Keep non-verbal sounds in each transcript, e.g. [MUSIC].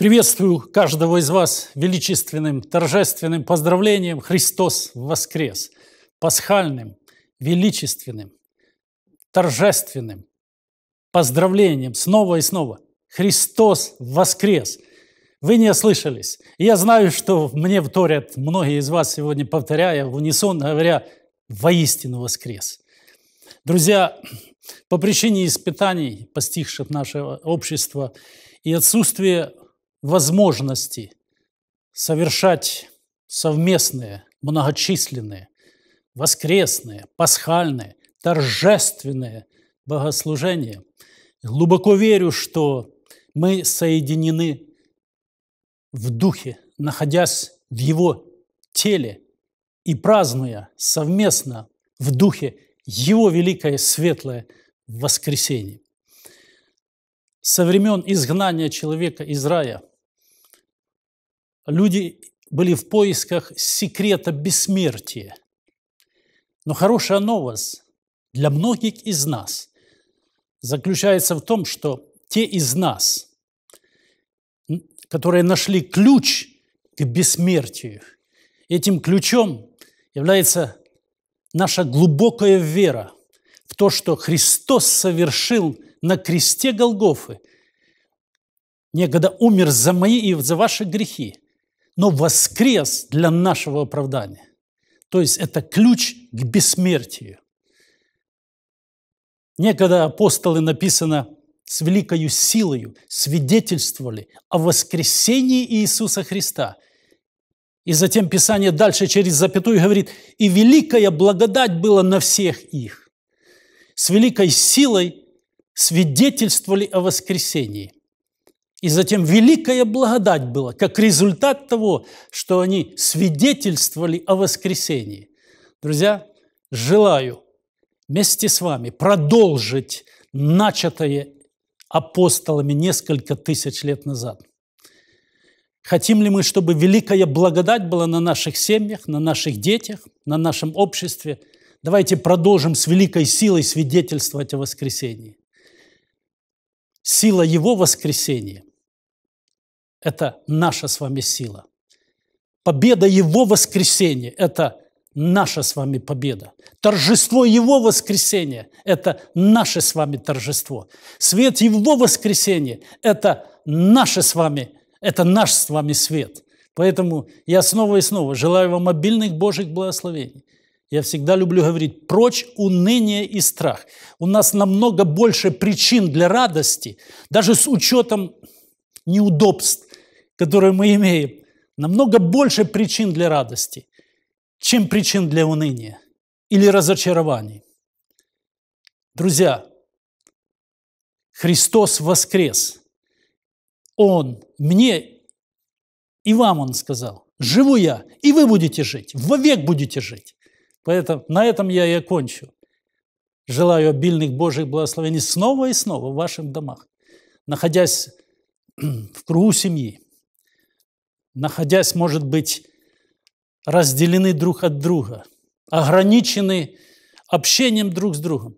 Приветствую каждого из вас величественным, торжественным поздравлением «Христос воскрес!» Пасхальным, величественным, торжественным поздравлением снова и снова «Христос воскрес!» Вы не ослышались. Я знаю, что мне вторят многие из вас сегодня, повторяя в унисон, говоря «воистину воскрес!» Друзья, по причине испытаний, постигших наше общество, и отсутствие возможности совершать совместные, многочисленные, воскресные, пасхальные, торжественные богослужения. Глубоко верю, что мы соединены в Духе, находясь в Его теле и празднуя совместно в Духе Его великое светлое воскресение со времен изгнания человека из рая люди были в поисках секрета бессмертия. Но хорошая новость для многих из нас заключается в том, что те из нас, которые нашли ключ к бессмертию, этим ключом является наша глубокая вера – в то, что Христос совершил на кресте Голгофы, некогда умер за мои и за ваши грехи, но воскрес для нашего оправдания. То есть это ключ к бессмертию. Некогда апостолы написано с великою силою свидетельствовали о воскресении Иисуса Христа. И затем Писание дальше через запятую говорит, и великая благодать была на всех их с великой силой свидетельствовали о воскресении. И затем великая благодать была, как результат того, что они свидетельствовали о воскресении. Друзья, желаю вместе с вами продолжить начатое апостолами несколько тысяч лет назад. Хотим ли мы, чтобы великая благодать была на наших семьях, на наших детях, на нашем обществе – Давайте продолжим с великой силой свидетельствовать о воскресении. Сила Его воскресения – это наша с вами сила. Победа Его воскресения – это наша с вами победа. Торжество Его воскресения – это наше с вами торжество. Свет Его воскресения – это наше с вами, это наш с вами свет. Поэтому я снова и снова желаю вам обильных Божьих благословений – я всегда люблю говорить, прочь уныние и страх. У нас намного больше причин для радости, даже с учетом неудобств, которые мы имеем, намного больше причин для радости, чем причин для уныния или разочарований. Друзья, Христос воскрес. Он мне и вам, Он сказал, живу я, и вы будете жить, вовек будете жить. Поэтому на этом я и окончу. Желаю обильных Божьих благословений снова и снова в ваших домах, находясь [CLEARS THROAT] в кругу семьи, находясь, может быть, разделены друг от друга, ограничены общением друг с другом.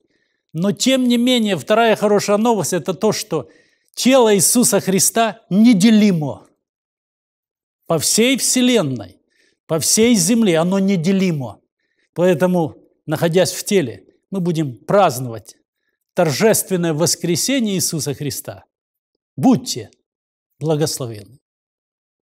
Но тем не менее, вторая хорошая новость – это то, что тело Иисуса Христа неделимо по всей вселенной, по всей земле, оно неделимо. Поэтому, находясь в теле, мы будем праздновать торжественное воскресение Иисуса Христа. Будьте благословенны.